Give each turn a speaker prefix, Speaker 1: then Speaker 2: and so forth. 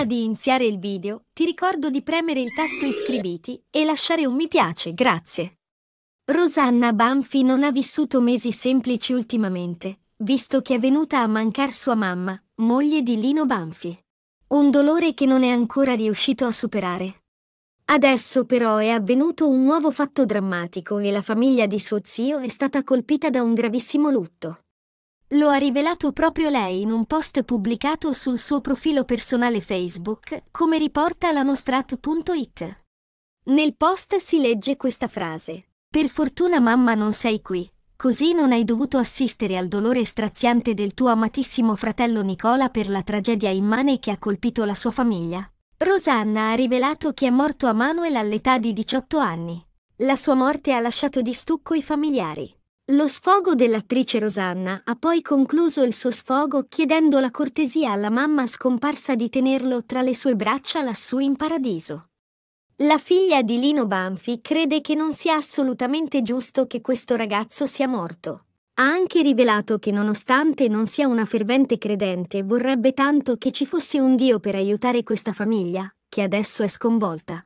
Speaker 1: Prima di iniziare il video, ti ricordo di premere il tasto iscriviti e lasciare un mi piace, grazie. Rosanna Banfi non ha vissuto mesi semplici ultimamente, visto che è venuta a mancare sua mamma, moglie di Lino Banfi. Un dolore che non è ancora riuscito a superare. Adesso però è avvenuto un nuovo fatto drammatico e la famiglia di suo zio è stata colpita da un gravissimo lutto. Lo ha rivelato proprio lei in un post pubblicato sul suo profilo personale Facebook, come riporta la nostrat.it. Nel post si legge questa frase. Per fortuna mamma non sei qui, così non hai dovuto assistere al dolore straziante del tuo amatissimo fratello Nicola per la tragedia immane che ha colpito la sua famiglia. Rosanna ha rivelato che è morto a Manuel all'età di 18 anni. La sua morte ha lasciato di stucco i familiari. Lo sfogo dell'attrice Rosanna ha poi concluso il suo sfogo chiedendo la cortesia alla mamma scomparsa di tenerlo tra le sue braccia lassù in paradiso. La figlia di Lino Banfi crede che non sia assolutamente giusto che questo ragazzo sia morto. Ha anche rivelato che nonostante non sia una fervente credente, vorrebbe tanto che ci fosse un Dio per aiutare questa famiglia, che adesso è sconvolta.